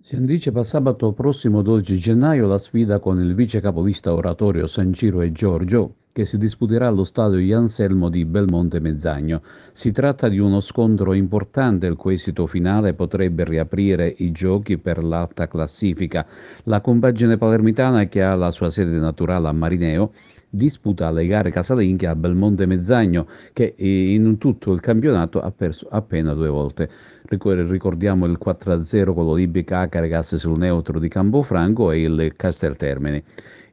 Si anticipa sabato prossimo 12 gennaio la sfida con il vice capovista oratorio San Ciro e Giorgio che si disputerà allo stadio Ianselmo di Belmonte Mezzagno. Si tratta di uno scontro importante, il cui esito finale potrebbe riaprire i giochi per l'alta classifica. La compagine palermitana che ha la sua sede naturale a Marineo disputa le gare casalinghe a Belmonte Mezzagno, che eh, in tutto il campionato ha perso appena due volte. Ricordiamo il 4-0 con l'Olimpica l'Olibica Acaragas sul neutro di Campofranco e il Casteltermini.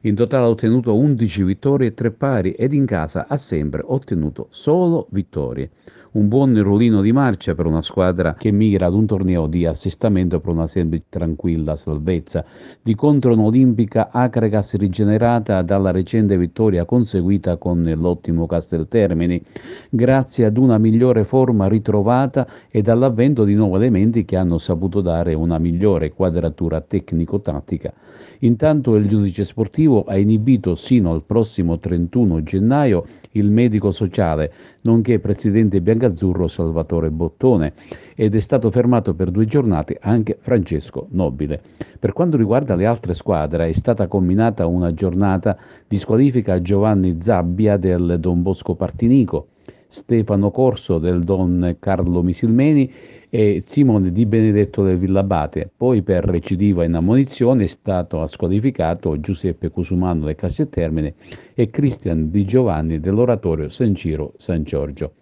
In totale ha ottenuto 11 vittorie e 3 pari ed in casa ha sempre ottenuto solo vittorie. Un buon rullino di marcia per una squadra che mira ad un torneo di assestamento per una semplice tranquilla salvezza. Di contro un'Olimpica Acregas rigenerata dalla recente vittoria conseguita con l'ottimo Casteltermini, grazie ad una migliore forma ritrovata e dall'avvento di nuovi elementi che hanno saputo dare una migliore quadratura tecnico-tattica. Intanto il giudice sportivo Esecutivo ha inibito sino al prossimo 31 gennaio il medico sociale, nonché presidente biancazzurro Salvatore Bottone ed è stato fermato per due giornate anche Francesco Nobile. Per quanto riguarda le altre squadre è stata combinata una giornata di squalifica a Giovanni Zabbia del Don Bosco Partinico, Stefano Corso del Don Carlo Misilmeni e Simone Di Benedetto del Villabate. Poi per recidiva in ammonizione è stato squalificato Giuseppe Cusumano del Cassettermine e Cristian Di Giovanni dell'oratorio San Ciro San Giorgio.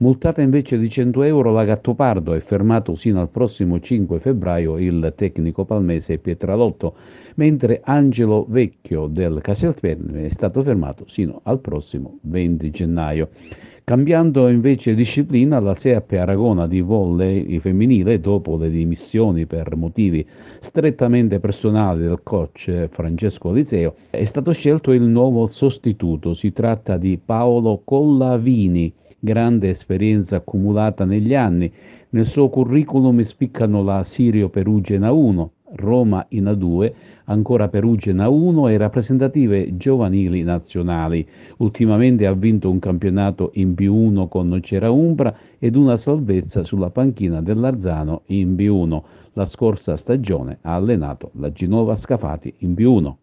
Multata invece di 100 euro la Gattopardo è fermato sino al prossimo 5 febbraio il tecnico palmese Pietralotto, mentre Angelo Vecchio del Casalterme è stato fermato sino al prossimo 20 gennaio. Cambiando invece disciplina, la SEAP Aragona di volley femminile, dopo le dimissioni per motivi strettamente personali del coach Francesco Liseo, è stato scelto il nuovo sostituto. Si tratta di Paolo Collavini, grande esperienza accumulata negli anni. Nel suo curriculum spiccano la Sirio Perugena 1, Roma in A2, ancora Perugena 1 e rappresentative giovanili nazionali. Ultimamente ha vinto un campionato in B1 con Cera Umbra ed una salvezza sulla panchina dell'Arzano in B1. La scorsa stagione ha allenato la Ginova Scafati in B1.